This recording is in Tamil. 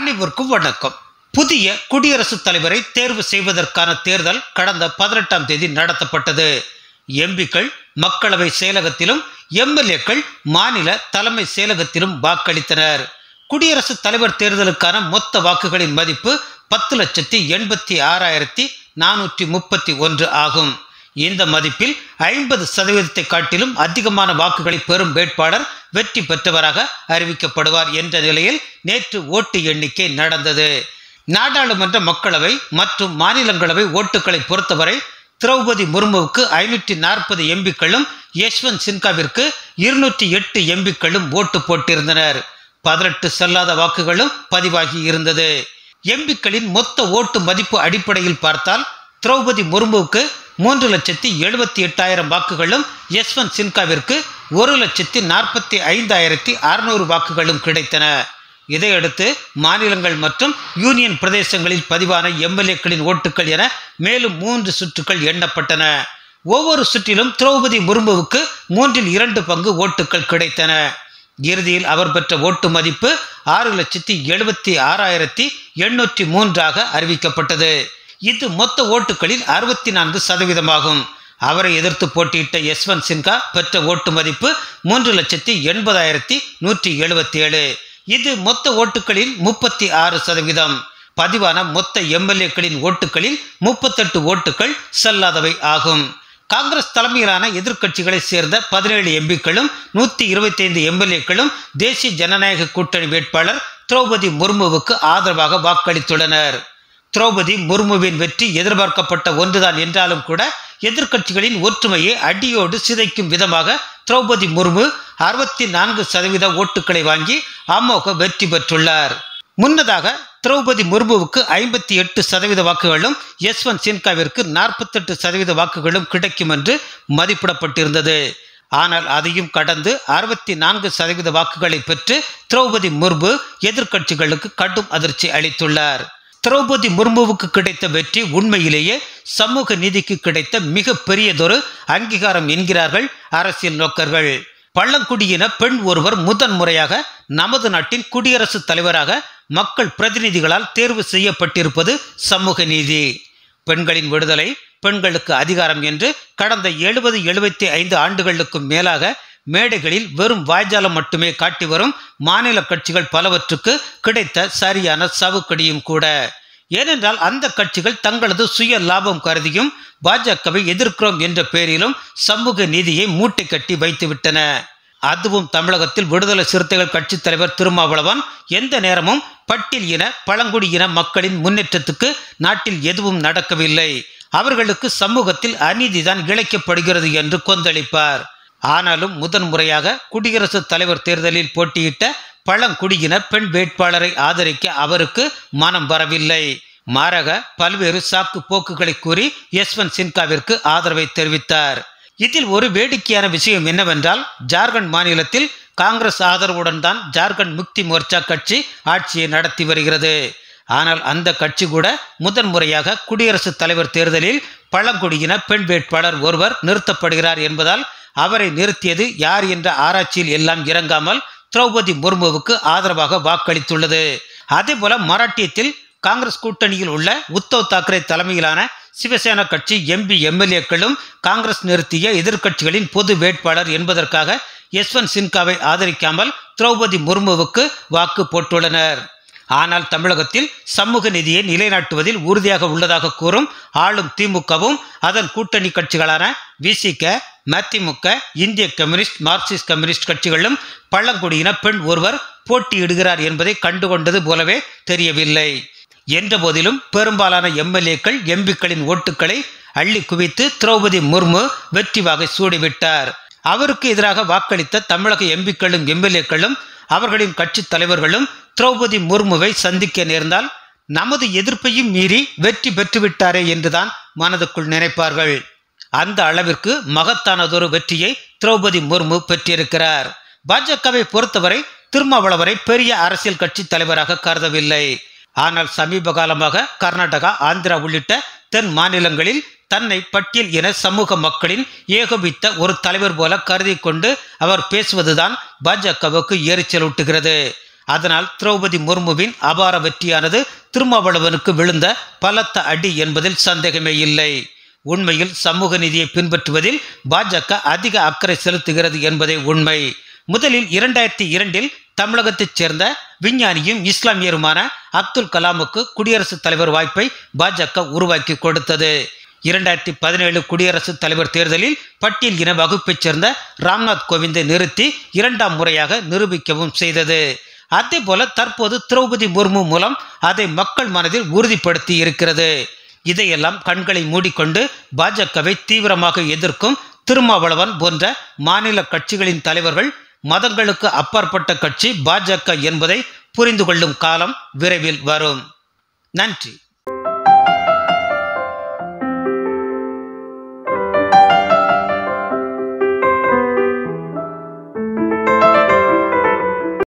அனைவருக்கும் வணக்கம் புதிய குடியரசுத் தலைவரை தேர்வு செய்வதற்கான தேர்தல் கடந்த பதினெட்டாம் தேதி நடத்தப்பட்டது எம்பிக்கள் மக்களவை செயலகத்திலும் எம்எல்ஏக்கள் மாநில தலைமை செயலகத்திலும் வாக்களித்தனர் குடியரசுத் தலைவர் தேர்தலுக்கான மொத்த வாக்குகளின் மதிப்பு பத்து லட்சத்தி எண்பத்தி ஆறாயிரத்தி நானூற்றி முப்பத்தி ஒன்று ஆகும் இந்த மதிப்பில் ஐம்பது சதவீதத்தை காட்டிலும் அதிகமான வாக்குகளை பெறும் வேட்பாளர் வெற்றி பெற்றவராக அறிவிக்கப்படுவார் என்ற நிலையில் நேற்று ஓட்டு எண்ணிக்கை நடந்தது நாடாளுமன்ற மக்களவை மற்றும் மாநிலங்களவை ஓட்டுகளை பொறுத்தவரை திரௌபதி முர்முவுக்கு ஐநூற்றி நாற்பது எம்பிக்களும் யஷ்வந்த் சின்காவிற்கு இருநூற்றி எட்டு எம்பிக்களும் ஓட்டு போட்டிருந்தனர் பதினெட்டு செல்லாத வாக்குகளும் பதிவாகி இருந்தது எம்பிக்களின் மொத்த ஓட்டு மதிப்பு அடிப்படையில் பார்த்தால் திரௌபதி முர்முவுக்கு மூன்று லட்சத்தி எழுபத்தி எட்டாயிரம் வாக்குகளும் யஸ்வந்த் சின்காவிற்கு ஒரு லட்சத்தி நாற்பத்தி ஐந்தாயிரத்தி அறுநூறு வாக்குகளும் கிடைத்தன இதையடுத்து மாநிலங்கள் மற்றும் யூனியன் பிரதேசங்களில் பதிவான எம்எல்ஏக்களின் ஓட்டுகள் என மேலும் மூன்று சுற்றுகள் எண்ணப்பட்டன ஒவ்வொரு சுற்றிலும் திரௌபதி முர்முவுக்கு மூன்றில் இரண்டு பங்கு ஓட்டுகள் கிடைத்தன இறுதியில் அவர் பெற்ற ஓட்டு மதிப்பு ஆறு லட்சத்தி எழுபத்தி ஆறாயிரத்தி எண்ணூற்றி மூன்றாக அறிவிக்கப்பட்டது இது மொத்த ஓட்டுகளில் அறுபத்தி நான்கு சதவீதமாகும் அவரை எதிர்த்து போட்டியிட்ட யஸ்வந்த் சின்ஹா பெற்ற ஓட்டு மதிப்பு மூன்று லட்சத்தி எண்பதாயிரத்தி நூற்றி எழுபத்தி ஏழு இது மொத்த ஓட்டுகளில் முப்பத்தி ஆறு சதவீதம் பதிவான மொத்த எம்எல்ஏக்களின் ஓட்டுகளில் முப்பத்தெட்டு ஓட்டுகள் செல்லாதவை ஆகும் காங்கிரஸ் தலைமையிலான எதிர்க்கட்சிகளைச் சேர்ந்த பதினேழு எம்பிக்களும் நூற்றி இருபத்தைந்து எம்எல்ஏக்களும் தேசிய ஜனநாயக கூட்டணி வேட்பாளர் திரௌபதி முர்முவுக்கு ஆதரவாக வாக்களித்துள்ளனர் திரௌபதி முர்முவின் வெற்றி எதிர்பார்க்கப்பட்ட ஒன்றுதான் என்றாலும் கூட எதிர்க்கட்சிகளின் ஒற்றுமையை அடியோடு சிதைக்கும் விதமாக திரௌபதி முர்மு அறுபத்தி நான்கு சதவீத ஓட்டுகளை வாங்கி அமோக வெற்றி பெற்றுள்ளார் முன்னதாக திரௌபதி முர்முவுக்கு ஐம்பத்தி எட்டு சதவீத வாக்குகளும் யஸ்வந்த் சின்காவிற்கு நாற்பத்தெட்டு சதவீத வாக்குகளும் கிடைக்கும் என்று மதிப்பிடப்பட்டிருந்தது ஆனால் அதையும் கடந்து அறுபத்தி நான்கு சதவீத வாக்குகளை பெற்று திரௌபதி முர்மு எதிர்க்கட்சிகளுக்கு கடும் அதிர்ச்சி அளித்துள்ளார் திரௌபதி முர்முவுக்கு கிடைத்த வெற்றி உண்மையிலேயே சமூக நீதிக்கு கிடைத்த மிக பெரியதொரு அங்கீகாரம் என்கிறார்கள் அரசியல் நோக்கர்கள் பள்ளங்குடியின பெண் ஒருவர் முதன் முறையாக நமது நாட்டின் குடியரசுத் தலைவராக மக்கள் பிரதிநிதிகளால் தேர்வு செய்யப்பட்டிருப்பது சமூக நீதி பெண்களின் விடுதலை பெண்களுக்கு அதிகாரம் என்று கடந்த எழுபது எழுபத்தி ஐந்து ஆண்டுகளுக்கும் மேலாக மேடைகளில் வெறும் வாய்ஜாலம் மட்டுமே காட்டி வரும் மாநில கட்சிகள் பலவற்றுக்கு கிடைத்த சரியான சவுக்கடியும் கூட ஏனென்றால் அந்த கட்சிகள் தங்களது சுய லாபம் கருதியும் பாஜகவை எதிர்க்கிறோம் என்ற பெயரிலும் சமூக நீதியை மூட்டை கட்டி வைத்துவிட்டன அதுவும் தமிழகத்தில் விடுதலை சிறுத்தைகள் கட்சித் தலைவர் திருமாவளவன் எந்த நேரமும் பட்டியல் இன பழங்குடியின மக்களின் முன்னேற்றத்துக்கு நாட்டில் எதுவும் நடக்கவில்லை அவர்களுக்கு சமூகத்தில் அநீதிதான் இழைக்கப்படுகிறது என்று கொந்தளிப்பார் ஆனாலும் முதன்முறையாக குடியரசுத் தலைவர் தேர்தலில் போட்டியிட்ட பழங்குடியினர் பெண் வேட்பாளரை ஆதரிக்க அவருக்கு மனம் வரவில்லை மாறாக பல்வேறு சாக்கு போக்குகளை கூறி யஸ்வந்த் சின்காவிற்கு ஆதரவை தெரிவித்தார் இதில் ஒரு வேடிக்கையான விஷயம் என்னவென்றால் ஜார்க்கண்ட் மாநிலத்தில் காங்கிரஸ் ஆதரவுடன் தான் ஜார்க்கண்ட் முக்தி மோர்ச்சா கட்சி ஆட்சியை நடத்தி வருகிறது ஆனால் அந்த கட்சி கூட முதன்முறையாக குடியரசுத் தலைவர் தேர்தலில் பழங்குடியின பெண் வேட்பாளர் ஒருவர் நிறுத்தப்படுகிறார் என்பதால் அவரை நிறுத்தியது யார் என்ற ஆராய்ச்சியில் எல்லாம் இறங்காமல் திரௌபதி முர்முவுக்கு ஆதரவாக வாக்களித்துள்ளது அதேபோல மராட்டியத்தில் காங்கிரஸ் கூட்டணியில் உள்ள உத்தவ் தாக்கரே தலைமையிலான சிவசேனா கட்சி எம்பி எம்எல்ஏக்களும் காங்கிரஸ் நிறுத்திய எதிர்க்கட்சிகளின் பொது வேட்பாளர் என்பதற்காக யஸ்வந்த் சின்காவை ஆதரிக்காமல் திரௌபதி முர்முவுக்கு வாக்கு போட்டுள்ளனர் ஆனால் தமிழகத்தில் சமூக நிதியை நிலைநாட்டுவதில் உறுதியாக உள்ளதாக கூறும் ஆளும் திமுகவும் அதன் கூட்டணி கட்சிகளான விசிக மதிமுக இந்திய கம்யூனிஸ்ட் மார்க்சிஸ்ட் கம்யூனிஸ்ட் கட்சிகளும் பழங்குடியின பெண் ஒருவர் போட்டியிடுகிறார் என்பதை கண்டுகொண்டது போலவே தெரியவில்லை என்ற போதிலும் பெரும்பாலான எம்எல்ஏக்கள் எம்பிக்களின் ஓட்டுகளை அள்ளி குவித்து திரௌபதி முர்மு வெற்றி வாகை சூடிவிட்டார் அவருக்கு எதிராக வாக்களித்த தமிழக எம்பிக்களும் எம்எல்ஏக்களும் அவர்களின் கட்சி தலைவர்களும் திரௌபதி முர்முவை சந்திக்க நேர்ந்தால் நமது எதிர்ப்பையும் மீறி வெற்றி பெற்றுவிட்டாரே என்றுதான் மனதுக்குள் நினைப்பார்கள் அந்த அளவிற்கு மகத்தானதொரு வெற்றியை திரௌபதி முர்மு பெற்றிருக்கிறார் பாஜகவை பொறுத்தவரை திருமாவளவரை பெரிய அரசியல் கட்சி தலைவராக கருதவில்லை ஆனால் சமீப காலமாக கர்நாடகா ஆந்திரா உள்ளிட்ட தென் மாநிலங்களில் தன்னை பட்டியல் என சமூக மக்களின் ஏகோபித்த ஒரு தலைவர் போல கருதி கொண்டு அவர் பேசுவதுதான் பாஜகவுக்கு ஊட்டுகிறது அதனால் திரௌபதி முர்முவின் அபார வெற்றியானது திருமாவளவனுக்கு விழுந்த பலத்த அடி என்பதில் சந்தேகமே இல்லை உண்மையில் சமூக நிதியை பின்பற்றுவதில் பாஜக அதிக அக்கறை செலுத்துகிறது என்பதே உண்மை முதலில் இரண்டாயிரத்தி இரண்டில் தமிழகத்தைச் சேர்ந்த விஞ்ஞானியும் இஸ்லாமியருமான அப்துல் கலாமுக்கு குடியரசுத் தலைவர் வாய்ப்பை பாஜக உருவாக்கி கொடுத்தது இரண்டாயிரத்தி பதினேழு குடியரசுத் தலைவர் தேர்தலில் பட்டியல் இன வகுப்பைச் சேர்ந்த ராம்நாத் கோவிந்தை நிறுத்தி இரண்டாம் முறையாக நிரூபிக்கவும் செய்தது அதே போல தற்போது திரௌபதி முர்மு மூலம் அதை மக்கள் மனதில் உறுதிப்படுத்தி இருக்கிறது இதையெல்லாம் கண்களை மூடிக்கொண்டு பாஜகவை தீவிரமாக எதிர்க்கும் திருமாவளவன் போன்ற மாநில கட்சிகளின் தலைவர்கள் மதங்களுக்கு அப்பாற்பட்ட கட்சி பாஜக என்பதை புரிந்து கொள்ளும் காலம் விரைவில் வரும் நன்றி